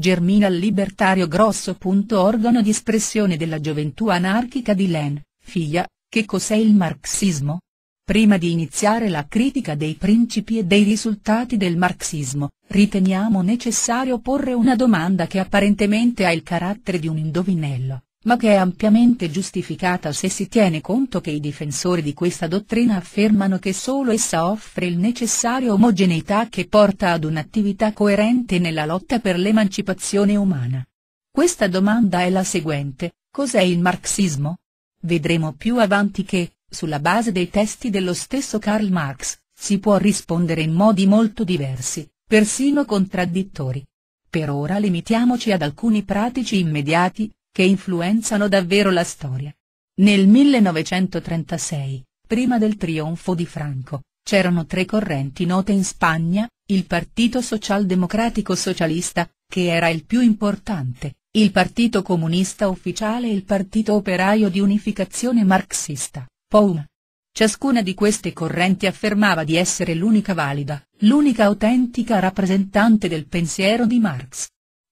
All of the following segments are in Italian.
Germina il libertario grosso. Organo di espressione della gioventù anarchica di Len, figlia, che cos'è il marxismo? Prima di iniziare la critica dei principi e dei risultati del marxismo, riteniamo necessario porre una domanda che apparentemente ha il carattere di un indovinello ma che è ampiamente giustificata se si tiene conto che i difensori di questa dottrina affermano che solo essa offre il necessario omogeneità che porta ad un'attività coerente nella lotta per l'emancipazione umana. Questa domanda è la seguente, cos'è il marxismo? Vedremo più avanti che, sulla base dei testi dello stesso Karl Marx, si può rispondere in modi molto diversi, persino contraddittori. Per ora limitiamoci ad alcuni pratici immediati, che influenzano davvero la storia. Nel 1936, prima del trionfo di Franco, c'erano tre correnti note in Spagna, il Partito Socialdemocratico Socialista, che era il più importante, il Partito Comunista Ufficiale e il Partito Operaio di Unificazione Marxista, POUM. Ciascuna di queste correnti affermava di essere l'unica valida, l'unica autentica rappresentante del pensiero di Marx,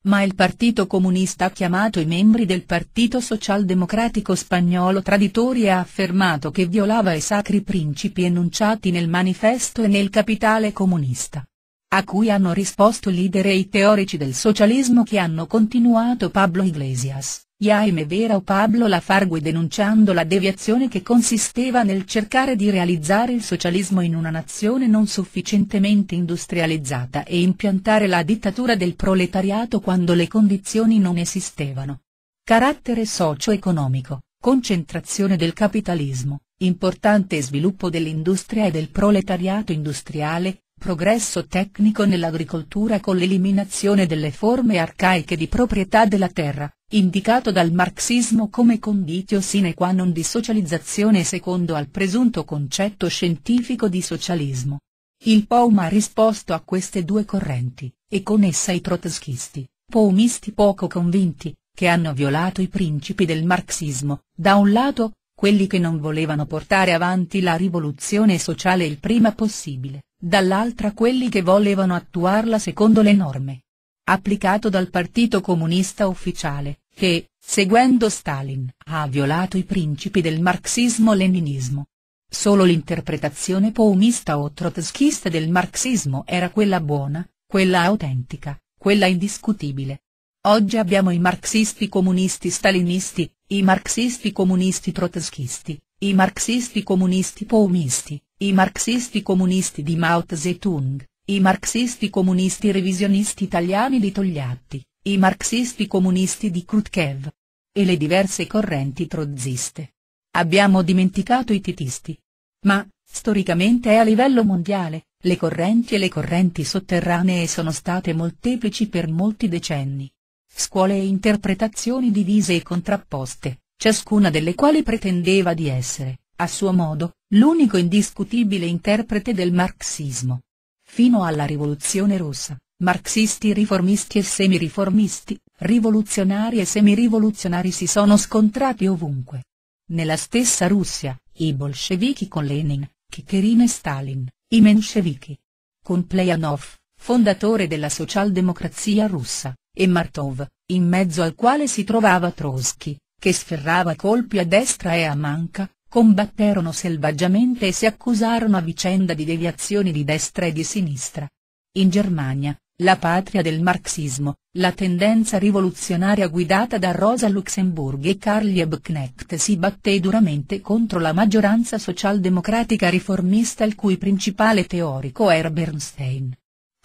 ma il Partito Comunista ha chiamato i membri del Partito Socialdemocratico Spagnolo traditori e ha affermato che violava i sacri principi enunciati nel manifesto e nel capitale comunista a cui hanno risposto leader e i teorici del socialismo che hanno continuato Pablo Iglesias, Jaime Vera o Pablo Lafargue denunciando la deviazione che consisteva nel cercare di realizzare il socialismo in una nazione non sufficientemente industrializzata e impiantare la dittatura del proletariato quando le condizioni non esistevano. Carattere socio-economico, concentrazione del capitalismo, importante sviluppo dell'industria e del proletariato industriale, Progresso tecnico nell'agricoltura con l'eliminazione delle forme arcaiche di proprietà della terra, indicato dal marxismo come conditio sine qua non di socializzazione secondo al presunto concetto scientifico di socialismo. Il POUM ha risposto a queste due correnti, e con essa i trotskisti, poumisti poco convinti, che hanno violato i principi del marxismo, da un lato, quelli che non volevano portare avanti la rivoluzione sociale il prima possibile, dall'altra quelli che volevano attuarla secondo le norme. Applicato dal Partito Comunista Ufficiale, che, seguendo Stalin, ha violato i principi del marxismo-leninismo. Solo l'interpretazione poumista o trotskista del marxismo era quella buona, quella autentica, quella indiscutibile. Oggi abbiamo i marxisti comunisti stalinisti, i marxisti comunisti trotskisti, i marxisti comunisti pomisti, i marxisti comunisti di Mao Zedong, i marxisti comunisti revisionisti italiani di Togliatti, i marxisti comunisti di Krutkev. E le diverse correnti trozziste. Abbiamo dimenticato i titisti. Ma, storicamente e a livello mondiale, le correnti e le correnti sotterranee sono state molteplici per molti decenni. Scuole e interpretazioni divise e contrapposte, ciascuna delle quali pretendeva di essere, a suo modo, l'unico indiscutibile interprete del marxismo. Fino alla rivoluzione russa, marxisti riformisti e semiriformisti, rivoluzionari e semirivoluzionari si sono scontrati ovunque. Nella stessa Russia, i bolscevichi con Lenin, Kikerin e Stalin, i menscevichi. Con Plejanov, fondatore della socialdemocrazia russa, e Martov, in mezzo al quale si trovava Trotsky, che sferrava colpi a destra e a manca, combatterono selvaggiamente e si accusarono a vicenda di deviazioni di destra e di sinistra. In Germania, la patria del marxismo, la tendenza rivoluzionaria guidata da Rosa Luxemburg e Karl Liebknecht si batté duramente contro la maggioranza socialdemocratica riformista il cui principale teorico era Bernstein.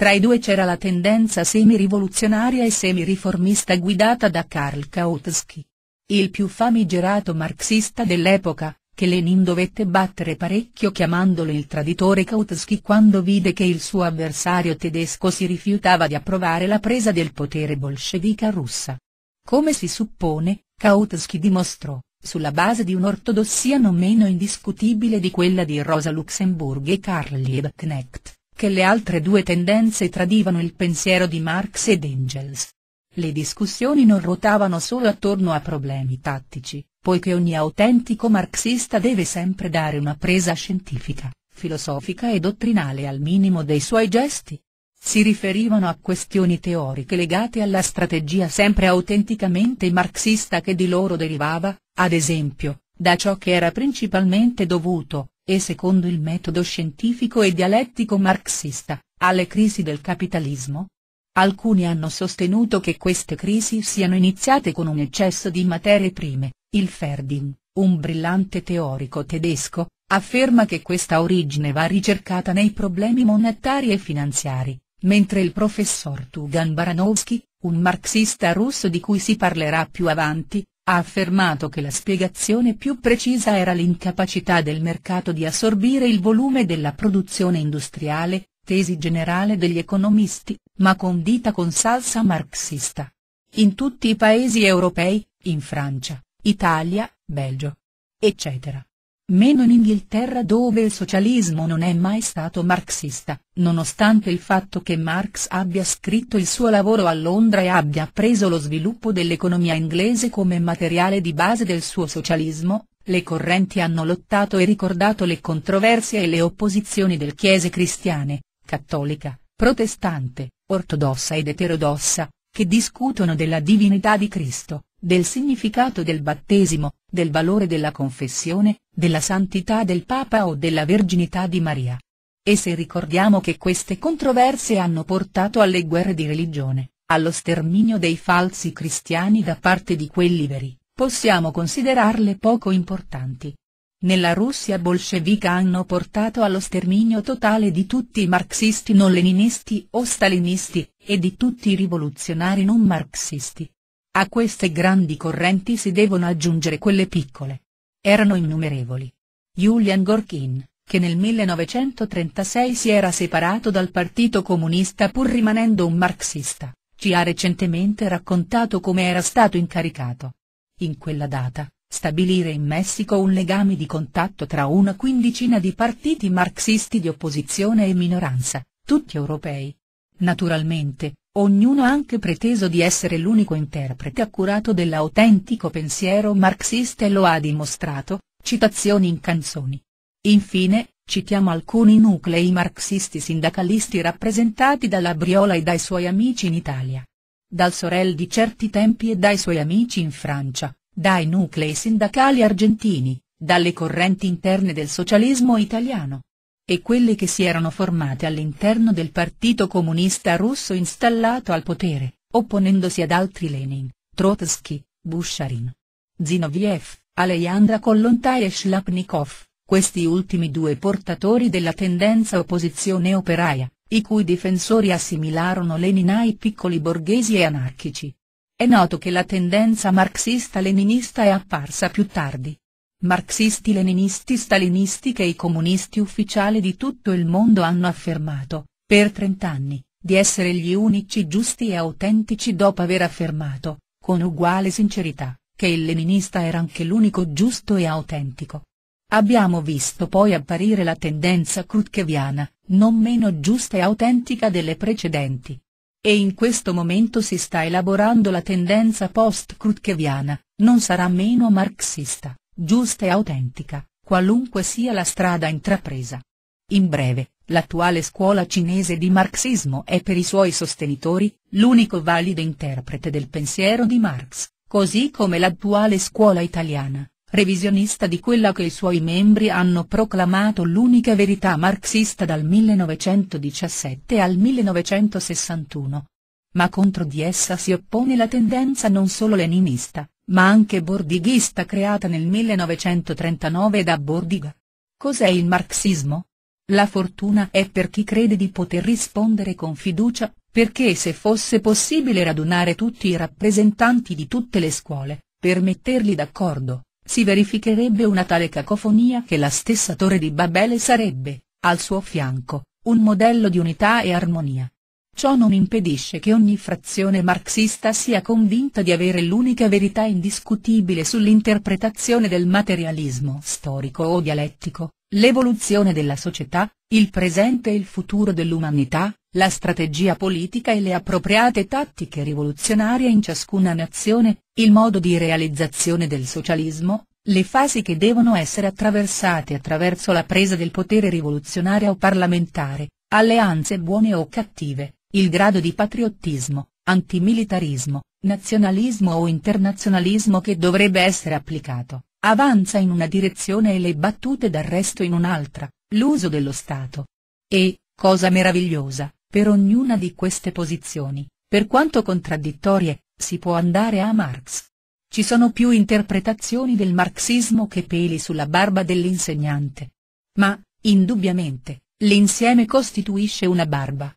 Tra i due c'era la tendenza semi-rivoluzionaria e semi-riformista guidata da Karl Kautsky. Il più famigerato marxista dell'epoca, che Lenin dovette battere parecchio chiamandolo il traditore Kautsky quando vide che il suo avversario tedesco si rifiutava di approvare la presa del potere bolscevica russa. Come si suppone, Kautsky dimostrò, sulla base di un'ortodossia non meno indiscutibile di quella di Rosa Luxemburg e Karl Liebknecht, che le altre due tendenze tradivano il pensiero di Marx ed Engels. Le discussioni non ruotavano solo attorno a problemi tattici, poiché ogni autentico marxista deve sempre dare una presa scientifica, filosofica e dottrinale al minimo dei suoi gesti. Si riferivano a questioni teoriche legate alla strategia sempre autenticamente marxista che di loro derivava, ad esempio, da ciò che era principalmente dovuto, e secondo il metodo scientifico e dialettico marxista, alle crisi del capitalismo? Alcuni hanno sostenuto che queste crisi siano iniziate con un eccesso di materie prime, il Ferdin, un brillante teorico tedesco, afferma che questa origine va ricercata nei problemi monetari e finanziari, mentre il professor Tugan Baranowski, un marxista russo di cui si parlerà più avanti, ha affermato che la spiegazione più precisa era l'incapacità del mercato di assorbire il volume della produzione industriale, tesi generale degli economisti, ma condita con salsa marxista. In tutti i paesi europei, in Francia, Italia, Belgio, eccetera. Meno in Inghilterra dove il socialismo non è mai stato marxista, nonostante il fatto che Marx abbia scritto il suo lavoro a Londra e abbia preso lo sviluppo dell'economia inglese come materiale di base del suo socialismo, le correnti hanno lottato e ricordato le controversie e le opposizioni del Chiese cristiane, cattolica, protestante, ortodossa ed eterodossa, che discutono della divinità di Cristo, del significato del battesimo, del valore della confessione, della santità del Papa o della verginità di Maria. E se ricordiamo che queste controversie hanno portato alle guerre di religione, allo sterminio dei falsi cristiani da parte di quelli veri, possiamo considerarle poco importanti. Nella Russia bolscevica hanno portato allo sterminio totale di tutti i marxisti non leninisti o stalinisti, e di tutti i rivoluzionari non marxisti, a queste grandi correnti si devono aggiungere quelle piccole. Erano innumerevoli. Julian Gorkin, che nel 1936 si era separato dal Partito Comunista pur rimanendo un marxista, ci ha recentemente raccontato come era stato incaricato. In quella data, stabilire in Messico un legame di contatto tra una quindicina di partiti marxisti di opposizione e minoranza, tutti europei. Naturalmente, Ognuno ha anche preteso di essere l'unico interprete accurato dell'autentico pensiero marxista e lo ha dimostrato, citazioni in canzoni. Infine, citiamo alcuni nuclei marxisti sindacalisti rappresentati dalla Briola e dai suoi amici in Italia. Dal Sorel di certi tempi e dai suoi amici in Francia, dai nuclei sindacali argentini, dalle correnti interne del socialismo italiano e quelle che si erano formate all'interno del Partito Comunista Russo installato al potere, opponendosi ad altri Lenin, Trotsky, Busharin, Zinoviev, Alejandra Kollontai e Shlapnikov, questi ultimi due portatori della tendenza opposizione operaia, i cui difensori assimilarono Lenin ai piccoli borghesi e anarchici. È noto che la tendenza marxista-leninista è apparsa più tardi, marxisti-leninisti stalinisti che i comunisti ufficiali di tutto il mondo hanno affermato, per trent'anni, di essere gli unici giusti e autentici dopo aver affermato, con uguale sincerità, che il leninista era anche l'unico giusto e autentico. Abbiamo visto poi apparire la tendenza krutkeviana, non meno giusta e autentica delle precedenti. E in questo momento si sta elaborando la tendenza post-krutkeviana, non sarà meno marxista giusta e autentica, qualunque sia la strada intrapresa. In breve, l'attuale scuola cinese di marxismo è per i suoi sostenitori, l'unico valido interprete del pensiero di Marx, così come l'attuale scuola italiana, revisionista di quella che i suoi membri hanno proclamato l'unica verità marxista dal 1917 al 1961. Ma contro di essa si oppone la tendenza non solo leninista, ma anche bordighista creata nel 1939 da Bordiga. Cos'è il marxismo? La fortuna è per chi crede di poter rispondere con fiducia, perché se fosse possibile radunare tutti i rappresentanti di tutte le scuole, per metterli d'accordo, si verificherebbe una tale cacofonia che la stessa Torre di Babele sarebbe, al suo fianco, un modello di unità e armonia. Ciò non impedisce che ogni frazione marxista sia convinta di avere l'unica verità indiscutibile sull'interpretazione del materialismo storico o dialettico, l'evoluzione della società, il presente e il futuro dell'umanità, la strategia politica e le appropriate tattiche rivoluzionarie in ciascuna nazione, il modo di realizzazione del socialismo, le fasi che devono essere attraversate attraverso la presa del potere rivoluzionaria o parlamentare, alleanze buone o cattive, il grado di patriottismo, antimilitarismo, nazionalismo o internazionalismo che dovrebbe essere applicato, avanza in una direzione e le battute d'arresto in un'altra, l'uso dello Stato. E, cosa meravigliosa, per ognuna di queste posizioni, per quanto contraddittorie, si può andare a Marx. Ci sono più interpretazioni del marxismo che peli sulla barba dell'insegnante. Ma, indubbiamente, l'insieme costituisce una barba,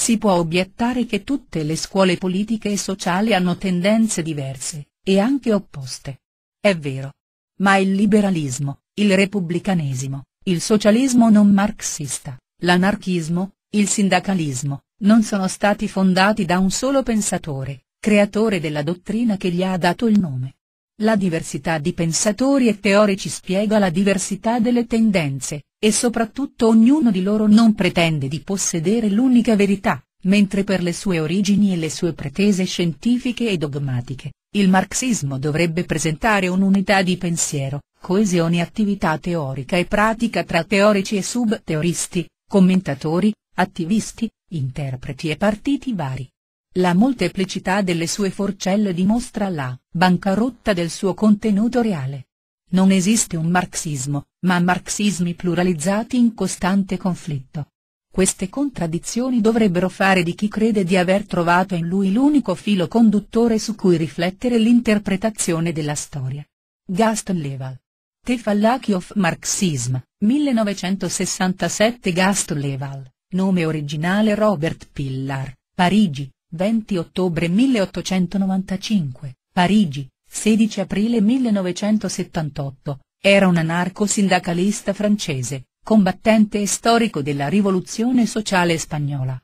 si può obiettare che tutte le scuole politiche e sociali hanno tendenze diverse, e anche opposte. È vero. Ma il liberalismo, il repubblicanesimo, il socialismo non marxista, l'anarchismo, il sindacalismo, non sono stati fondati da un solo pensatore, creatore della dottrina che gli ha dato il nome. La diversità di pensatori e teorici spiega la diversità delle tendenze, e soprattutto ognuno di loro non pretende di possedere l'unica verità, mentre per le sue origini e le sue pretese scientifiche e dogmatiche, il marxismo dovrebbe presentare un'unità di pensiero, coesione attività teorica e pratica tra teorici e subteoristi, commentatori, attivisti, interpreti e partiti vari. La molteplicità delle sue forcelle dimostra la bancarotta del suo contenuto reale. Non esiste un marxismo, ma marxismi pluralizzati in costante conflitto. Queste contraddizioni dovrebbero fare di chi crede di aver trovato in lui l'unico filo conduttore su cui riflettere l'interpretazione della storia. Gaston Leval. The Fallacy of Marxism, 1967 Gaston Leval, nome originale Robert Pillar, Parigi, 20 ottobre 1895, Parigi, 16 aprile 1978, era un anarco-sindacalista francese, combattente e storico della rivoluzione sociale spagnola,